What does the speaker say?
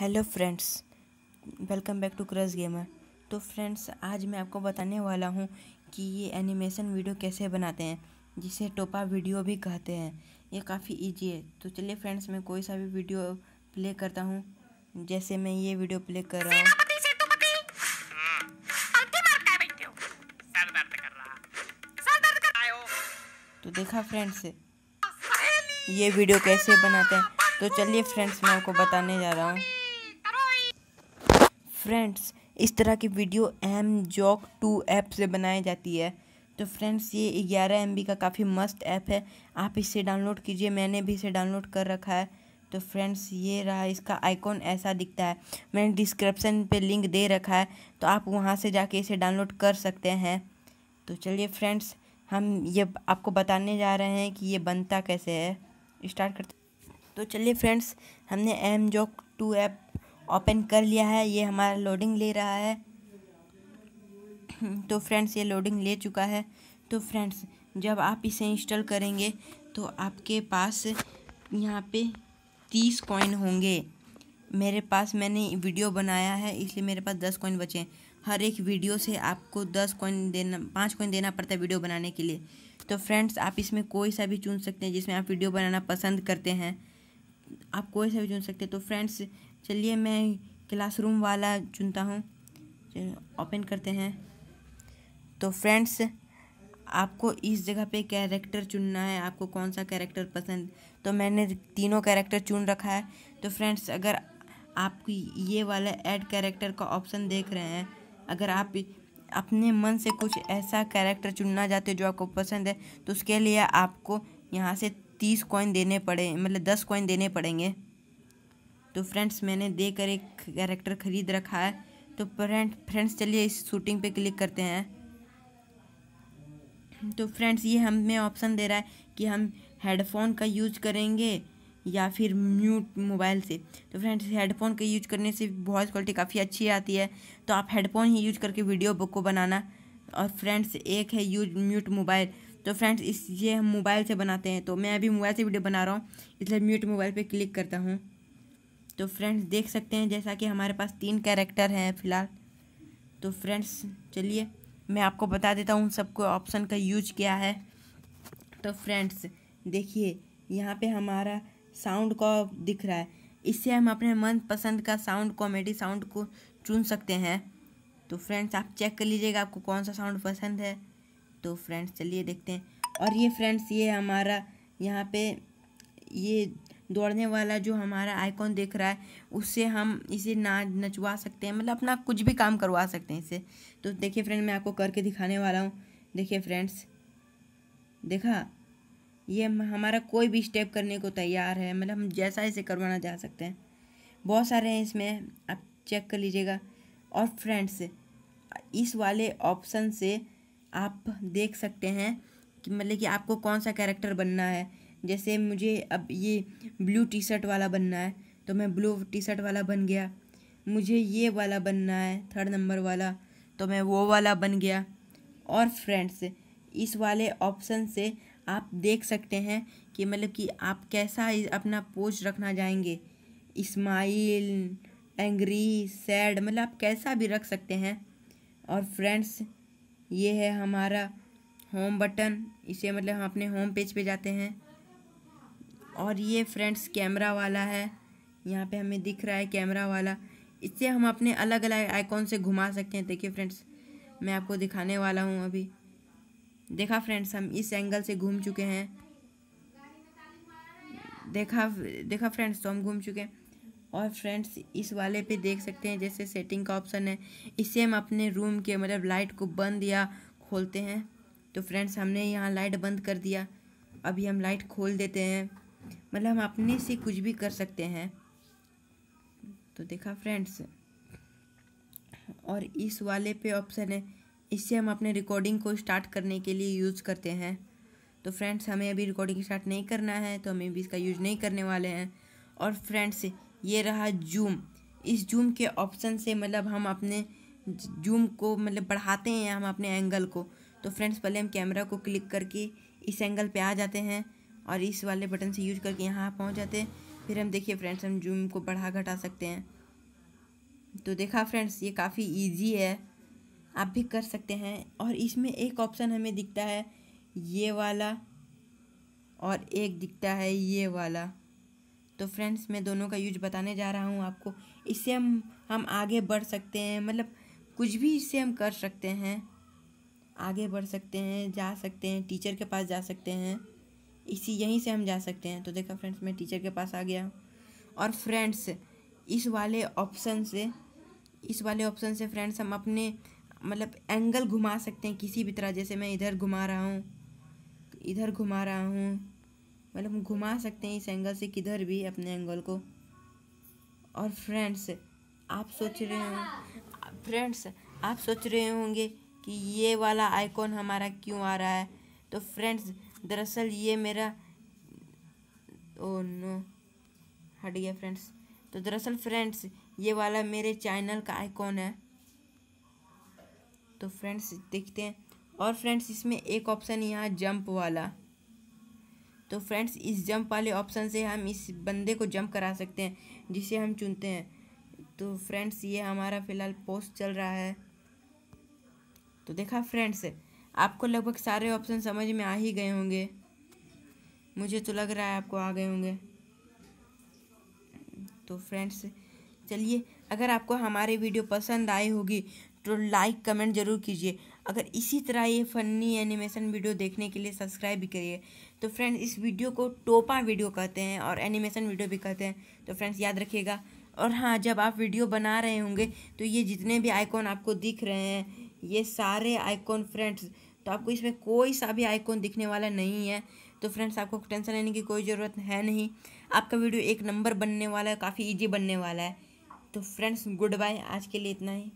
hello friends welcome back to Kras Gamer तो friends आज मैं आपको बताने वाला हूँ कि ये एनिमेशन वीडियो कैसे बनाते हैं जिसे टोपा वीडियो भी कहते हैं ये काफ़ी इजी है तो चलिए फ्रेंड्स मैं कोई सा भी वीडियो प्ले करता हूँ जैसे मैं ये वीडियो प्ले कर रहा हूँ हम्म, तो देखा फ्रेंड्स ये वीडियो कैसे बनाते हैं तो चलिए फ्रेंड्स मैं आपको बताने जा रहा हूँ फ्रेंड्स इस तरह की video M Jock two app से बनाई जाती है तो फ्रेंड्स ये ग्यारह एम का काफ़ी मस्त ऐप है आप इसे डाउनलोड कीजिए मैंने भी इसे डाउनलोड कर रखा है तो फ्रेंड्स ये रहा इसका आइकॉन ऐसा दिखता है मैंने डिस्क्रिप्शन पे लिंक दे रखा है तो आप वहाँ से जाके इसे डाउनलोड कर सकते हैं तो चलिए फ्रेंड्स हम ये आपको बताने जा रहे हैं कि ये बनता कैसे है स्टार्ट करते तो चलिए फ्रेंड्स हमने M Jock two app open कर लिया है ये हमारा लोडिंग ले रहा है तो फ्रेंड्स ये लोडिंग ले चुका है तो फ्रेंड्स जब आप इसे इंस्टॉल करेंगे तो आपके पास यहाँ पे तीस कॉइन होंगे मेरे पास मैंने वीडियो बनाया है इसलिए मेरे पास दस कॉइन बचे हैं हर एक वीडियो से आपको दस कॉइन देना पाँच कॉइन देना पड़ता है वीडियो बनाने के लिए तो फ्रेंड्स आप इसमें कोई सा भी चुन सकते हैं जिसमें आप वीडियो बनाना पसंद करते हैं आप कोई सा भी चुन सकते हैं तो फ्रेंड्स चलिए मैं क्लासरूम वाला चुनता हूँ ओपन करते हैं तो फ्रेंड्स आपको इस जगह पे कैरेक्टर चुनना है आपको कौन सा कैरेक्टर पसंद तो मैंने तीनों कैरेक्टर चुन रखा है तो फ्रेंड्स अगर आप ये वाला ऐड कैरेक्टर का ऑप्शन देख रहे हैं अगर आप अपने मन से कुछ ऐसा कैरेक्टर चुनना चाहते हो जो आपको पसंद है तो उसके लिए आपको यहाँ से तीस कॉइन देने पड़े मतलब दस कॉइन देने पड़ेंगे तो फ्रेंड्स मैंने देकर एक कैरेक्टर ख़रीद रखा है तो फ्रेंड फ्रेंड्स चलिए इस शूटिंग पे क्लिक करते हैं तो फ्रेंड्स ये हमें ऑप्शन दे रहा है कि हम हेडफोन का यूज करेंगे या फिर म्यूट मोबाइल से तो फ्रेंड्स हेडफोन का यूज करने से वॉइस क्वालिटी काफ़ी अच्छी आती है तो आप हेडफोन ही यूज करके वीडियो बुक को बनाना और फ्रेंड्स एक है यूज म्यूट मोबाइल तो फ्रेंड्स इस ये हम मोबाइल से बनाते हैं तो मैं अभी मोबाइल से वीडियो बना रहा हूँ इसलिए म्यूट मोबाइल पे क्लिक करता हूँ तो फ्रेंड्स देख सकते हैं जैसा कि हमारे पास तीन कैरेक्टर हैं फ़िलहाल तो फ्रेंड्स चलिए मैं आपको बता देता हूँ उन सबको ऑप्शन का यूज क्या है तो फ्रेंड्स देखिए यहाँ पे हमारा साउंड का दिख रहा है इससे हम अपने मनपसंद का साउंड कॉमेडी साउंड को चुन सकते हैं तो फ्रेंड्स आप चेक कर लीजिएगा आपको कौन सा साउंड पसंद है तो फ्रेंड्स चलिए देखते हैं और ये फ्रेंड्स ये हमारा यहाँ पे ये दौड़ने वाला जो हमारा आइकॉन देख रहा है उससे हम इसे ना नचवा सकते हैं मतलब अपना कुछ भी काम करवा सकते हैं इसे तो देखिए फ्रेंड मैं आपको करके दिखाने वाला हूँ देखिए फ्रेंड्स देखा ये हमारा कोई भी स्टेप करने को तैयार है मतलब हम जैसा इसे करवाना जा सकते हैं बहुत सारे हैं इसमें आप चेक कर लीजिएगा और फ्रेंड्स इस वाले ऑप्शन से आप देख सकते हैं कि मतलब कि आपको कौन सा कैरेक्टर बनना है जैसे मुझे अब ये ब्लू टी शर्ट वाला बनना है तो मैं ब्लू टी शर्ट वाला बन गया मुझे ये वाला बनना है थर्ड नंबर वाला तो मैं वो वाला बन गया और फ्रेंड्स इस वाले ऑप्शन से आप देख सकते हैं कि मतलब कि आप कैसा अपना पोज रखना चाहेंगे इस्माइल एंग्री सैड मतलब आप कैसा भी रख सकते हैं और फ्रेंड्स ये है हमारा होम बटन इसे मतलब हम अपने होम पेज पे जाते हैं और ये फ्रेंड्स कैमरा वाला है यहाँ पे हमें दिख रहा है कैमरा वाला इससे हम अपने अलग अलग आइकॉन से घुमा सकते हैं देखिए फ्रेंड्स मैं आपको दिखाने वाला हूँ अभी देखा फ्रेंड्स हम इस एंगल से घूम चुके हैं देखा देखा फ्रेंड्स तो हम घूम चुके हैं और फ्रेंड्स इस वाले पे देख सकते हैं जैसे सेटिंग का ऑप्शन है इससे हम अपने रूम के मतलब लाइट को बंद या खोलते हैं तो फ्रेंड्स हमने यहाँ लाइट बंद कर दिया अभी हम लाइट खोल देते हैं मतलब हम अपने से कुछ भी कर सकते हैं तो देखा फ्रेंड्स और इस वाले पे ऑप्शन है इससे हम अपने रिकॉर्डिंग को स्टार्ट करने के लिए यूज़ करते हैं तो फ्रेंड्स हमें अभी रिकॉर्डिंग स्टार्ट नहीं करना है तो हमें भी इसका यूज नहीं करने वाले हैं और फ्रेंड्स ये रहा जूम इस जूम के ऑप्शन से मतलब हम अपने जूम को मतलब बढ़ाते हैं हम अपने एंगल को तो फ्रेंड्स पहले हम कैमरा को क्लिक करके इस एंगल पे आ जाते हैं और इस वाले बटन से यूज करके यहाँ पहुँच जाते हैं फिर हम देखिए फ्रेंड्स हम जूम को बढ़ा घटा सकते हैं तो देखा फ्रेंड्स ये काफ़ी ईजी है आप भी कर सकते हैं और इसमें एक ऑप्शन हमें दिखता है ये वाला और एक दिखता है ये वाला तो फ्रेंड्स मैं दोनों का यूज बताने जा रहा हूँ आपको इससे हम हम आगे बढ़ सकते हैं मतलब कुछ भी इससे हम कर सकते हैं आगे बढ़ सकते हैं जा सकते हैं टीचर के पास जा सकते हैं इसी यहीं से हम जा सकते हैं तो देखा फ्रेंड्स मैं टीचर के पास आ गया और फ्रेंड्स इस वाले ऑप्शन से इस वाले ऑप्शन से फ्रेंड्स हम अपने मतलब एंगल घुमा सकते हैं किसी भी तरह जैसे मैं इधर घुमा रहा हूँ इधर घुमा रहा हूँ मतलब हम घुमा सकते हैं इस एंगल से किधर भी अपने एंगल को और फ्रेंड्स आप सोच रहे हो फ्रेंड्स आप सोच रहे होंगे कि ये वाला आइकॉन हमारा क्यों आ रहा है तो फ्रेंड्स दरअसल ये मेरा ओ नो हट गया फ्रेंड्स तो दरअसल फ्रेंड्स ये वाला मेरे चैनल का आइकॉन है तो फ्रेंड्स देखते हैं और फ्रेंड्स इसमें एक ऑप्शन यहाँ जंप वाला तो फ्रेंड्स इस जंप वाले ऑप्शन से हम इस बंदे को जंप करा सकते हैं जिसे हम चुनते हैं तो फ्रेंड्स ये हमारा फ़िलहाल पोस्ट चल रहा है तो देखा फ्रेंड्स आपको लगभग सारे ऑप्शन समझ में आ ही गए होंगे मुझे तो लग रहा है आपको आ गए होंगे तो फ्रेंड्स चलिए अगर आपको हमारी वीडियो पसंद आई होगी तो लाइक कमेंट जरूर कीजिए अगर इसी तरह ये फनी एनिमेशन वीडियो देखने के लिए सब्सक्राइब भी करिए तो फ्रेंड्स इस वीडियो को टोपा वीडियो कहते हैं और एनिमेशन वीडियो भी कहते हैं तो फ्रेंड्स याद रखिएगा और हाँ जब आप वीडियो बना रहे होंगे तो ये जितने भी आइकॉन आपको दिख रहे हैं ये सारे आइकॉन फ्रेंड्स तो आपको इसमें कोई सा भी आइकॉन दिखने वाला नहीं है तो फ्रेंड्स आपको टेंशन लेने की कोई ज़रूरत है नहीं आपका वीडियो एक नंबर बनने वाला है काफ़ी ईजी बनने वाला है तो फ्रेंड्स गुड बाय आज के लिए इतना ही